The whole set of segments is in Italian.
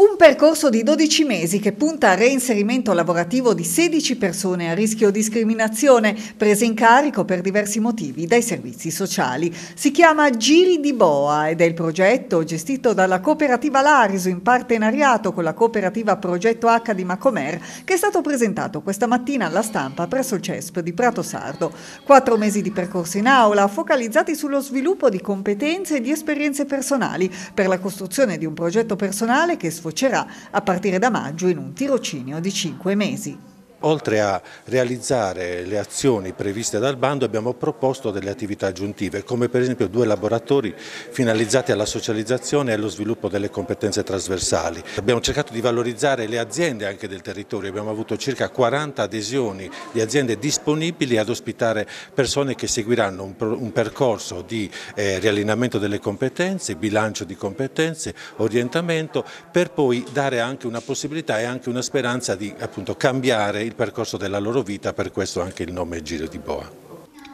Un percorso di 12 mesi che punta al reinserimento lavorativo di 16 persone a rischio discriminazione, prese in carico per diversi motivi dai servizi sociali. Si chiama Giri di Boa ed è il progetto gestito dalla cooperativa Lariso in partenariato con la cooperativa Progetto H di Macomer che è stato presentato questa mattina alla stampa presso il CESP di Prato Sardo. Quattro mesi di percorso in aula focalizzati sullo sviluppo di competenze e di esperienze personali per la costruzione di un progetto personale che sfrutta sfocerà a partire da maggio in un tirocinio di 5 mesi. Oltre a realizzare le azioni previste dal bando abbiamo proposto delle attività aggiuntive come per esempio due laboratori finalizzati alla socializzazione e allo sviluppo delle competenze trasversali. Abbiamo cercato di valorizzare le aziende anche del territorio, abbiamo avuto circa 40 adesioni di aziende disponibili ad ospitare persone che seguiranno un, percorso di eh, riallineamento delle competenze, bilancio di competenze, orientamento per poi dare anche una possibilità e anche una speranza di appunto, cambiare il percorso della loro vita, per questo anche il nome Giro di Boa.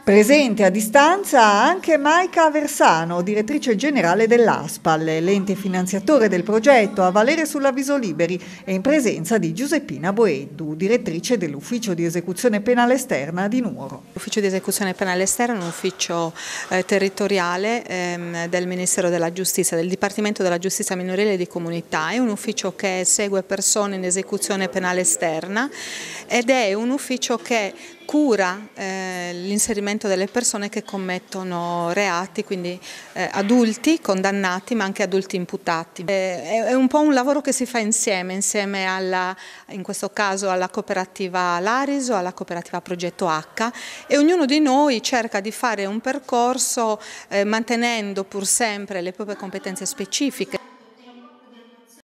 Presente a distanza anche Maika Versano, direttrice generale dell'ASPAL, l'ente finanziatore del progetto a valere sull'avviso liberi e in presenza di Giuseppina Boeddu, direttrice dell'ufficio di esecuzione penale esterna di Nuoro. L'ufficio di esecuzione penale esterna è un ufficio eh, territoriale ehm, del Ministero della Giustizia, del Dipartimento della Giustizia Minorile e di Comunità, è un ufficio che segue persone in esecuzione penale esterna ed è un ufficio che cura eh, l'inserimento delle persone che commettono reati, quindi eh, adulti condannati ma anche adulti imputati. Eh, è, è, un po' un lavoro che si fa insieme, insieme alla, in questo caso alla cooperativa Lariso, alla cooperativa Progetto H e ognuno di noi cerca di fare un percorso eh, mantenendo pur sempre le proprie competenze specifiche.